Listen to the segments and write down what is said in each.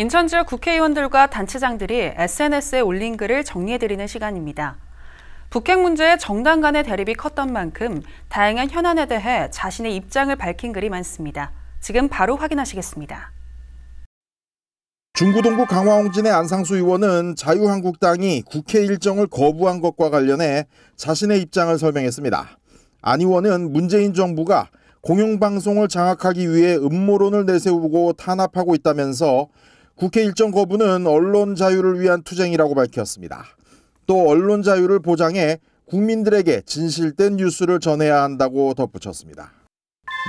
인천지역 국회의원들과 단체장들이 SNS에 올린 글을 정리해드리는 시간입니다. 북핵 문제의 정당 간의 대립이 컸던 만큼 다양한 현안에 대해 자신의 입장을 밝힌 글이 많습니다. 지금 바로 확인하시겠습니다. 중구동구 강화홍진의 안상수 의원은 자유한국당이 국회 일정을 거부한 것과 관련해 자신의 입장을 설명했습니다. 안 의원은 문재인 정부가 공영방송을 장악하기 위해 음모론을 내세우고 탄압하고 있다면서 국회 일정 거부는 언론 자유를 위한 투쟁이라고 밝혔습니다. 또 언론 자유를 보장해 국민들에게 진실된 뉴스를 전해야 한다고 덧붙였습니다.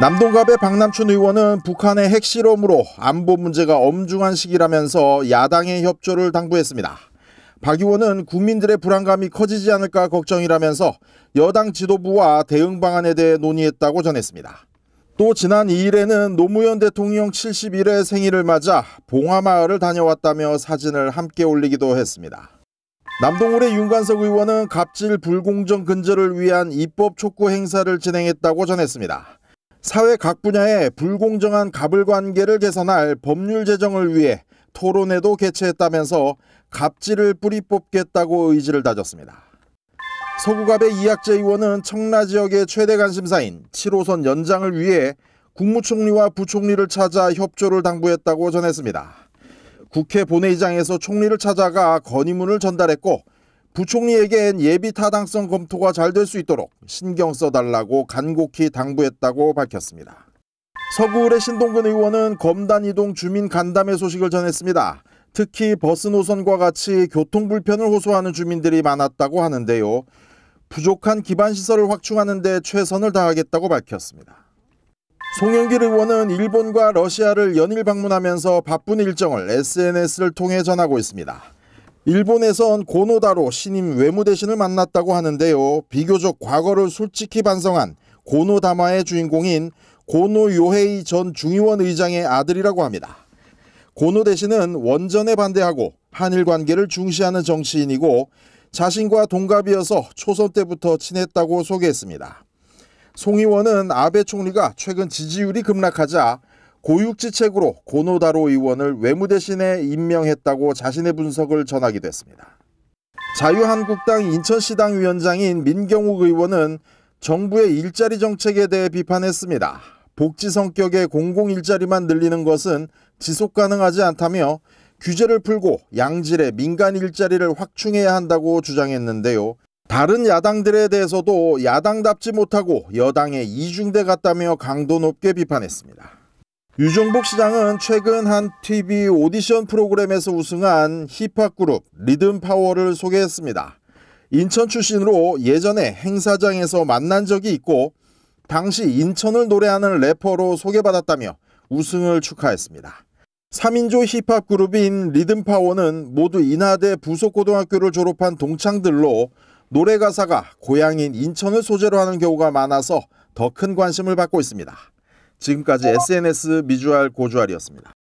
남동갑의 박남춘 의원은 북한의 핵실험으로 안보 문제가 엄중한 시기라면서 야당의 협조를 당부했습니다. 박 의원은 국민들의 불안감이 커지지 않을까 걱정이라면서 여당 지도부와 대응 방안에 대해 논의했다고 전했습니다. 또 지난 2일에는 노무현 대통령 71회 생일을 맞아 봉화마을을 다녀왔다며 사진을 함께 올리기도 했습니다. 남동울의 윤관석 의원은 갑질 불공정 근절을 위한 입법 촉구 행사를 진행했다고 전했습니다. 사회 각 분야의 불공정한 갑을 관계를 개선할 법률 제정을 위해 토론회도 개최했다면서 갑질을 뿌리 뽑겠다고 의지를 다졌습니다. 서구갑의 이학재 의원은 청라 지역의 최대 관심사인 7호선 연장을 위해 국무총리와 부총리를 찾아 협조를 당부했다고 전했습니다. 국회 본회의장에서 총리를 찾아가 건의문을 전달했고 부총리에겐 예비 타당성 검토가 잘 될 수 있도록 신경 써달라고 간곡히 당부했다고 밝혔습니다. 서구울의 신동근 의원은 검단 이동 주민 간담회 소식을 전했습니다. 특히 버스 노선과 같이 교통 불편을 호소하는 주민들이 많았다고 하는데요. 부족한 기반 시설을 확충하는 데 최선을 다하겠다고 밝혔습니다. 송영길 의원은 일본과 러시아를 연일 방문하면서 바쁜 일정을 SNS를 통해 전하고 있습니다. 일본에선 고노다로 신임 외무대신을 만났다고 하는데요. 비교적 과거를 솔직히 반성한 고노다마의 주인공인 고노 요헤이 전 중의원 의장의 아들이라고 합니다. 고노 대신은 원전에 반대하고 한일 관계를 중시하는 정치인이고 자신과 동갑이어서 초선 때부터 친했다고 소개했습니다. 송 의원은 아베 총리가 최근 지지율이 급락하자 고육지책으로 고노다로 의원을 외무 대신에 임명했다고 자신의 분석을 전하기도 했습니다. 자유한국당 인천시당 위원장인 민경욱 의원은 정부의 일자리 정책에 대해 비판했습니다. 복지 성격의 공공 일자리만 늘리는 것은 지속 가능하지 않다며 규제를 풀고 양질의 민간 일자리를 확충해야 한다고 주장했는데요. 다른 야당들에 대해서도 야당답지 못하고 여당의 이중대 같다며 강도 높게 비판했습니다. 유종복 시장은 최근 한 TV 오디션 프로그램에서 우승한 힙합 그룹 리듬 파워를 소개했습니다. 인천 출신으로 예전에 행사장에서 만난 적이 있고 당시 인천을 노래하는 래퍼로 소개받았다며 우승을 축하했습니다. 3인조 힙합 그룹인 리듬파워는 모두 인하대 부속고등학교를 졸업한 동창들로 노래 가사가 고향인 인천을 소재로 하는 경우가 많아서 더 큰 관심을 받고 있습니다. 지금까지 SNS 미주알 고주알이었습니다.